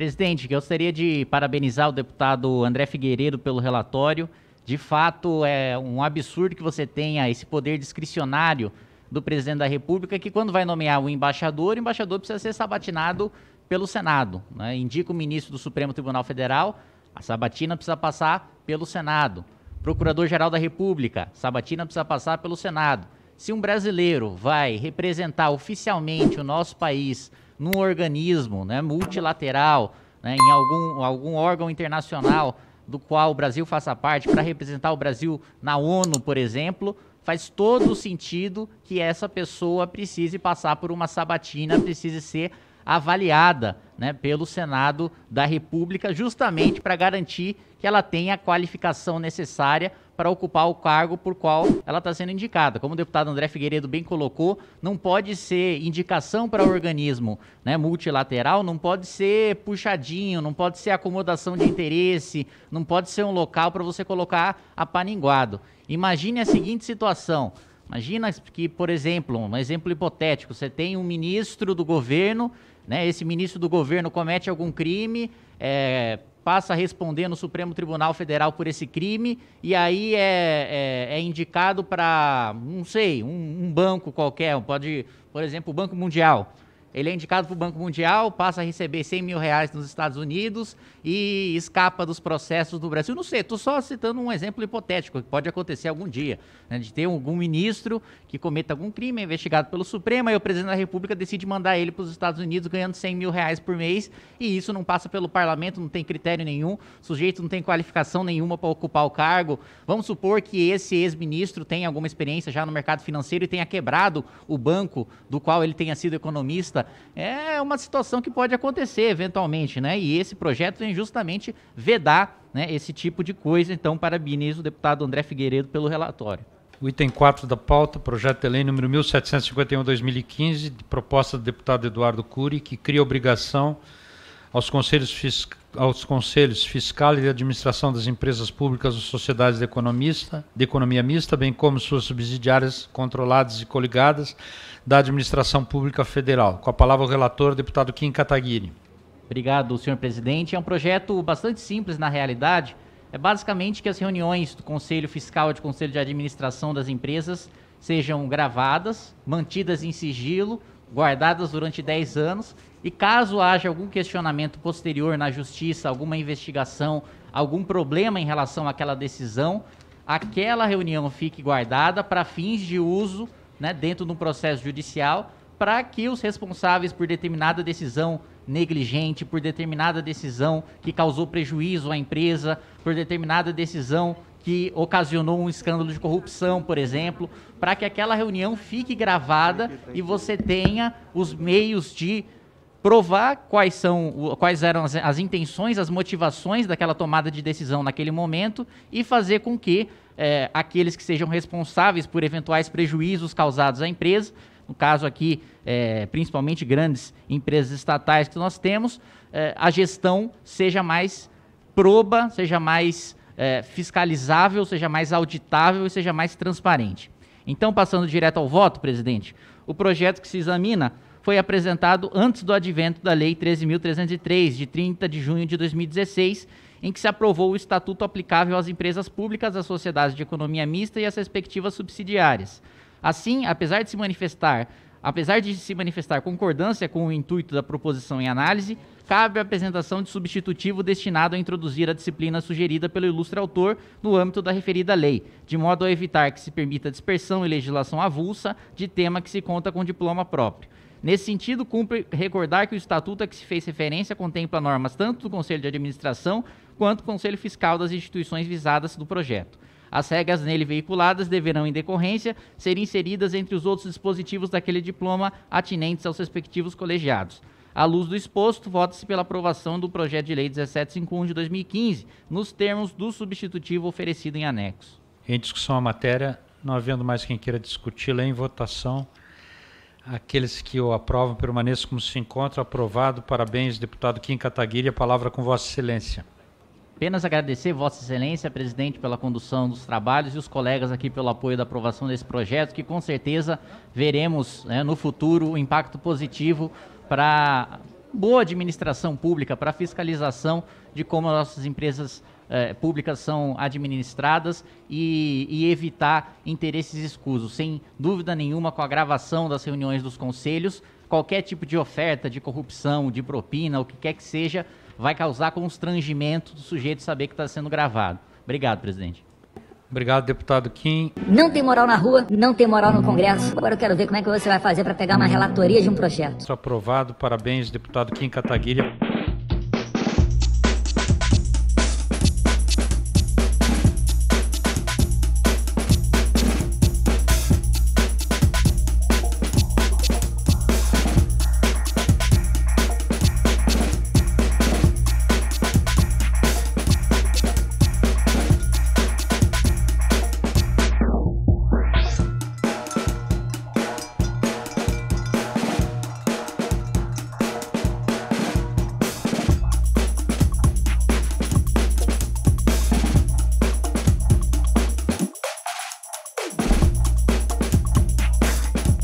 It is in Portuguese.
Presidente, gostaria de parabenizar o deputado André Figueiredo pelo relatório. De fato, é um absurdo que você tenha esse poder discricionário do presidente da República, que quando vai nomear o embaixador, o embaixador precisa ser sabatinado pelo Senado. Né? Indica o ministro do Supremo Tribunal Federal, a sabatina precisa passar pelo Senado. Procurador-Geral da República, sabatina precisa passar pelo Senado. Se um brasileiro vai representar oficialmente o nosso país num organismo né, multilateral, né, em algum, algum órgão internacional do qual o Brasil faça parte, para representar o Brasil na ONU, por exemplo, faz todo o sentido que essa pessoa precise passar por uma sabatina, precise ser avaliada né, pelo Senado da República, justamente para garantir que ela tenha a qualificação necessária para ocupar o cargo por qual ela está sendo indicada. Como o deputado André Figueiredo bem colocou, não pode ser indicação para organismo né, multilateral, não pode ser puxadinho, não pode ser acomodação de interesse, não pode ser um local para você colocar apaninguado. Imagine a seguinte situação: Imagina que, por exemplo, um exemplo hipotético, você tem um ministro do governo, né, esse ministro do governo comete algum crime, é, passa a responder no Supremo Tribunal Federal por esse crime, e aí é, é, é indicado para, não sei, um, um, banco qualquer, pode, por exemplo, o Banco Mundial. Ele é indicado para o Banco Mundial, passa a receber 100 mil reais nos Estados Unidos e escapa dos processos do Brasil. Não sei, estou só citando um exemplo hipotético que pode acontecer algum dia, né, de ter algum ministro que cometa algum crime, é investigado pelo Supremo, e o presidente da República decide mandar ele para os Estados Unidos ganhando 100 mil reais por mês, e isso não passa pelo parlamento, não tem critério nenhum, o sujeito não tem qualificação nenhuma para ocupar o cargo. Vamos supor que esse ex-ministro tenha alguma experiência já no mercado financeiro e tenha quebrado o banco do qual ele tenha sido economista é uma situação que pode acontecer eventualmente, né? E esse projeto vem justamente vedar né, esse tipo de coisa. Então, parabenizo o deputado André Figueiredo pelo relatório. O item 4 da pauta, projeto de lei número 1751-2015, de proposta do deputado Eduardo Cury, que cria obrigação aos conselhos fiscais aos conselhos fiscal e de administração das empresas públicas ou sociedades de, economista, de economia mista, bem como suas subsidiárias controladas e coligadas da administração pública federal. Com a palavra o relator, deputado Kim Kataguiri. Obrigado, senhor presidente. É um projeto bastante simples na realidade. É basicamente que as reuniões do Conselho Fiscal e do Conselho de Administração das empresas sejam gravadas, mantidas em sigilo, guardadas durante 10 anos e caso haja algum questionamento posterior na justiça, alguma investigação, algum problema em relação àquela decisão, aquela reunião fique guardada para fins de uso né, dentro de um processo judicial para que os responsáveis por determinada decisão negligente, por determinada decisão que causou prejuízo à empresa, por determinada decisão que ocasionou um escândalo de corrupção, por exemplo, para que aquela reunião fique gravada e você tenha os meios de provar quais são quais eram as, as, intenções, as motivações daquela tomada de decisão naquele momento e fazer com que é, aqueles que sejam responsáveis por eventuais prejuízos causados à empresa no caso aqui, é, principalmente grandes empresas estatais que nós temos, é, a gestão seja mais proba, seja mais é, fiscalizável, seja mais auditável e seja mais transparente. Então, passando direto ao voto, presidente, o projeto que se examina foi apresentado antes do advento da Lei 13.303, de 30 de junho de 2016, em que se aprovou o estatuto aplicável às empresas públicas, às sociedades de economia mista e às respectivas subsidiárias. Assim, apesar de se manifestar, apesar de se manifestar concordância com o intuito da proposição em análise, cabe a apresentação de substitutivo destinado a introduzir a disciplina sugerida pelo ilustre autor no âmbito da referida lei, de modo a evitar que se permita dispersão e legislação avulsa de tema que se conta com diploma próprio. Nesse sentido, cumpre recordar que o estatuto a que se fez referência contempla normas tanto do Conselho de Administração quanto do Conselho Fiscal das instituições visadas do projeto. As regras nele veiculadas deverão, em decorrência, ser inseridas entre os outros dispositivos daquele diploma atinentes aos respectivos colegiados. À luz do exposto, vota-se pela aprovação do projeto de lei 1751 de 2015, nos termos do substitutivo oferecido em anexo. Em discussão a matéria, não havendo mais quem queira discuti-la em votação, aqueles que o aprovam permaneçam como se encontra. Aprovado. Parabéns, deputado Kim Kataguiri. A palavra é com Vossa Excelência. Apenas agradecer Vossa Excelência, presidente, pela condução dos trabalhos e os colegas aqui pelo apoio da aprovação desse projeto, que com certeza veremos né, no futuro um impacto positivo para boa administração pública, para fiscalização de como as nossas empresas eh, públicas são administradas e, e, evitar interesses escusos. Sem dúvida nenhuma, com a gravação das reuniões dos conselhos, qualquer tipo de oferta de corrupção, de propina, o que quer que seja, vai causar constrangimento do sujeito saber que está sendo gravado. Obrigado, presidente. Obrigado, deputado Kim. Não tem moral na rua, não tem moral no Congresso. Agora eu quero ver como é que você vai fazer para pegar uma relatoria de um projeto. Aprovado. Parabéns, deputado Kim Cataguilha.